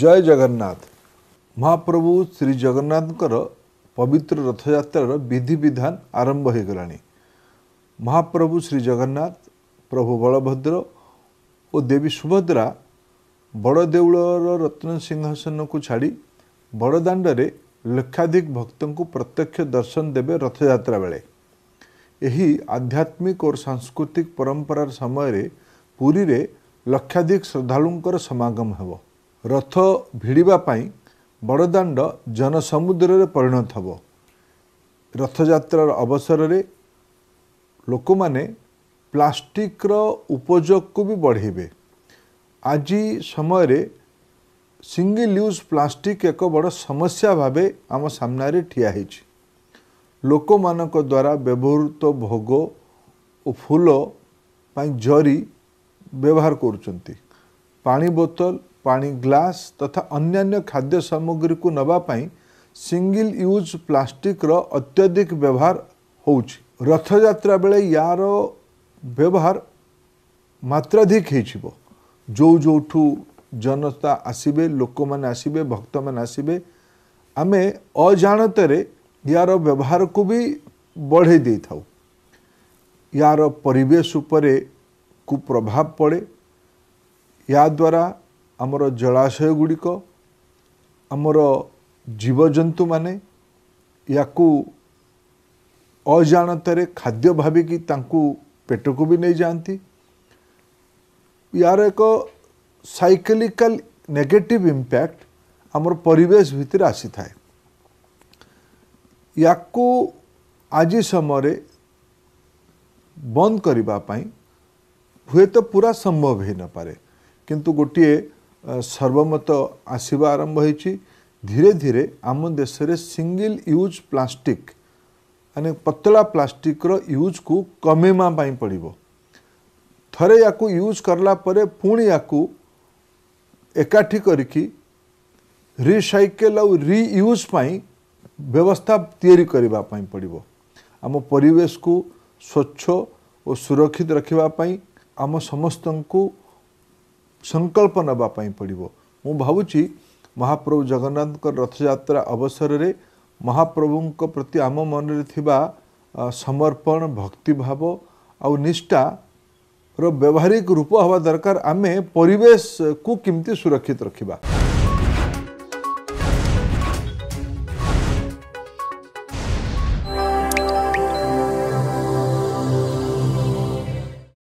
ଜୟ ଜଗନ୍ନାଥ ମହାପ୍ରଭୁ ଶ୍ରୀ ଜଗନ୍ନାଥଙ୍କର ପବିତ୍ର ରଥଯାତ୍ରାର ବିଧିବିଧାନ ଆରମ୍ଭ ହୋଇଗଲାଣି ମହାପ୍ରଭୁ ଶ୍ରୀ ଜଗନ୍ନାଥ ପ୍ରଭୁ ବଳଭଦ୍ର ଓ ଦେବୀ ସୁଭଦ୍ରା ବଡ଼ଦେଉଳର ରତ୍ନ ସିଂହାସନକୁ ଛାଡ଼ି ବଡ଼ଦାଣ୍ଡରେ ଲକ୍ଷାଧିକ ଭକ୍ତଙ୍କୁ ପ୍ରତ୍ୟକ୍ଷ ଦର୍ଶନ ଦେବେ ରଥଯାତ୍ରା ବେଳେ ଏହି ଆଧ୍ୟାତ୍ମିକ ଓ ସାଂସ୍କୃତିକ ପରମ୍ପରାର ସମୟରେ ପୁରୀରେ ଲକ୍ଷାଧିକ ଶ୍ରଦ୍ଧାଳୁଙ୍କର ସମାଗମ ହେବ ରଥ ଭିଡ଼ିବା ପାଇଁ ବଡ଼ଦାଣ୍ଡ ଜନସମୁଦ୍ରରେ ପରିଣତ ହେବ ରଥଯାତ୍ରାର ଅବସରରେ ଲୋକମାନେ ପ୍ଲାଷ୍ଟିକର ଉପଯୋଗକୁ ବି ବଢ଼େଇବେ ଆଜି ସମୟରେ ସିଙ୍ଗିଲ୍ ୟୁଜ୍ ପ୍ଲାଷ୍ଟିକ୍ ଏକ ବଡ଼ ସମସ୍ୟା ଭାବେ ଆମ ସାମ୍ନାରେ ଠିଆ ହୋଇଛି ଲୋକମାନଙ୍କ ଦ୍ୱାରା ବ୍ୟବହୃତ ଭୋଗ ଓ ଫୁଲ ପାଇଁ ଜରି ବ୍ୟବହାର କରୁଛନ୍ତି ପାଣି ବୋତଲ पा ग्लास तथा अन्न्य खाद्य सामग्री को नवापी सिंगल यूज प्लास्टिक्र अत्यधिक व्यवहार हो रथजात्रा बेले यार व्यवहार मात्राधिक हो जो जोठू जनता आसबे लोक मैंने आसबे भक्त मैंने आसबे आम अजाणत यार व्यवहार को भी बढ़ई दे था यार परेश प्रभाव पड़े या द्वारा ଆମର ଜଳାଶୟ ଗୁଡ଼ିକ ଆମର ଜୀବଜନ୍ତୁମାନେ ୟାକୁ ଅଜାଣତରେ ଖାଦ୍ୟ ଭାବିକି ତାଙ୍କୁ ପେଟକୁ ବି ନେଇଯାଆନ୍ତି ୟାର ଏକ ସାଇକେଲିକାଲ ନେଗେଟିଭ ଇମ୍ପ୍ୟାକ୍ଟ ଆମର ପରିବେଶ ଭିତରେ ଆସିଥାଏ ୟାକୁ ଆଜି ସମୟରେ ବନ୍ଦ କରିବା ପାଇଁ ହୁଏତ ପୁରା ସମ୍ଭବ ହୋଇନପାରେ କିନ୍ତୁ ଗୋଟିଏ ସର୍ବମତ ଆସିବା ଆରମ୍ଭ ହୋଇଛି ଧୀରେ ଧୀରେ ଆମ ଦେଶରେ ସିଙ୍ଗିଲ୍ ୟୁଜ୍ ପ୍ଲାଷ୍ଟିକ୍ ମାନେ ପତଳା ପ୍ଲାଷ୍ଟିକର ୟୁଜ୍କୁ କମେଇବା ପାଇଁ ପଡ଼ିବ ଥରେ ୟାକୁ ୟୁଜ୍ କଲା ପରେ ପୁଣି ୟାକୁ ଏକାଠି କରିକି ରିସାଇକେଲ୍ ଆଉ ରିୟୁଜ୍ ପାଇଁ ବ୍ୟବସ୍ଥା ତିଆରି କରିବା ପାଇଁ ପଡ଼ିବ ଆମ ପରିବେଶକୁ ସ୍ୱଚ୍ଛ ଓ ସୁରକ୍ଷିତ ରଖିବା ପାଇଁ ଆମ ସମସ୍ତଙ୍କୁ ସଂକଳ୍ପ ନେବା ପାଇଁ ପଡ଼ିବ ମୁଁ ଭାବୁଛି ମହାପ୍ରଭୁ ଜଗନ୍ନାଥଙ୍କ ରଥଯାତ୍ରା ଅବସରରେ ମହାପ୍ରଭୁଙ୍କ ପ୍ରତି ଆମ ମନରେ ଥିବା ସମର୍ପଣ ଭକ୍ତିଭାବ ଆଉ ନିଷ୍ଠାର ବ୍ୟବହାରିକ ରୂପ ହେବା ଦରକାର ଆମେ ପରିବେଶକୁ କେମିତି ସୁରକ୍ଷିତ ରଖିବା